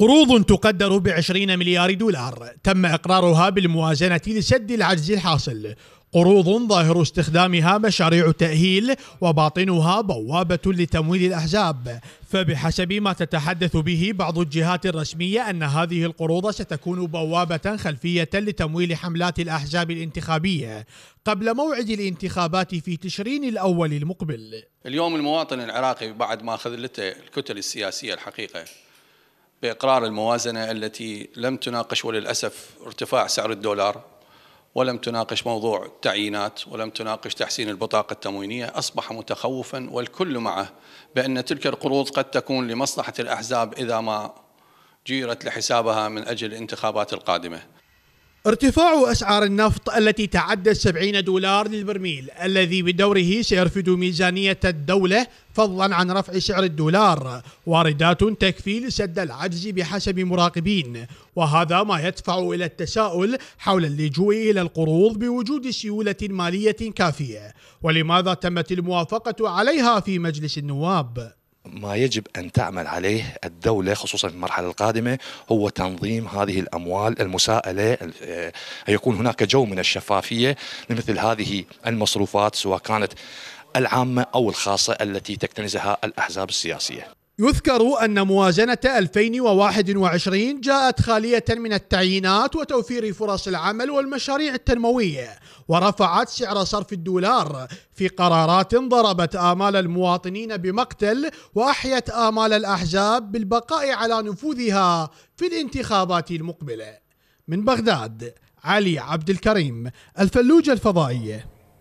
قروض تقدر ب 20 مليار دولار تم إقرارها بالموازنة لسد العجز الحاصل قروض ظاهر استخدامها مشاريع تأهيل وباطنها بوابة لتمويل الأحزاب فبحسب ما تتحدث به بعض الجهات الرسمية أن هذه القروض ستكون بوابة خلفية لتمويل حملات الأحزاب الانتخابية قبل موعد الانتخابات في تشرين الأول المقبل اليوم المواطن العراقي بعد ما خذلته الكتل السياسية الحقيقة باقرار الموازنه التي لم تناقش وللاسف ارتفاع سعر الدولار ولم تناقش موضوع التعيينات ولم تناقش تحسين البطاقه التموينيه اصبح متخوفا والكل معه بان تلك القروض قد تكون لمصلحه الاحزاب اذا ما جيرت لحسابها من اجل الانتخابات القادمه. ارتفاع أسعار النفط التي تعدى 70 دولار للبرميل الذي بدوره سيرفد ميزانية الدولة فضلا عن رفع سعر الدولار واردات تكفي لسد العجز بحسب مراقبين وهذا ما يدفع إلى التساؤل حول اللجوء إلى القروض بوجود سيولة مالية كافية ولماذا تمت الموافقة عليها في مجلس النواب ما يجب أن تعمل عليه الدولة خصوصا في المرحلة القادمة هو تنظيم هذه الأموال المساءلة آه، يكون هناك جو من الشفافية لمثل هذه المصروفات سواء كانت العامة أو الخاصة التي تكتنزها الأحزاب السياسية يذكر أن موازنة 2021 جاءت خالية من التعيينات وتوفير فرص العمل والمشاريع التنموية ورفعت سعر صرف الدولار في قرارات ضربت آمال المواطنين بمقتل وأحيت آمال الأحزاب بالبقاء على نفوذها في الانتخابات المقبلة من بغداد علي عبد الكريم الفلوجة الفضائية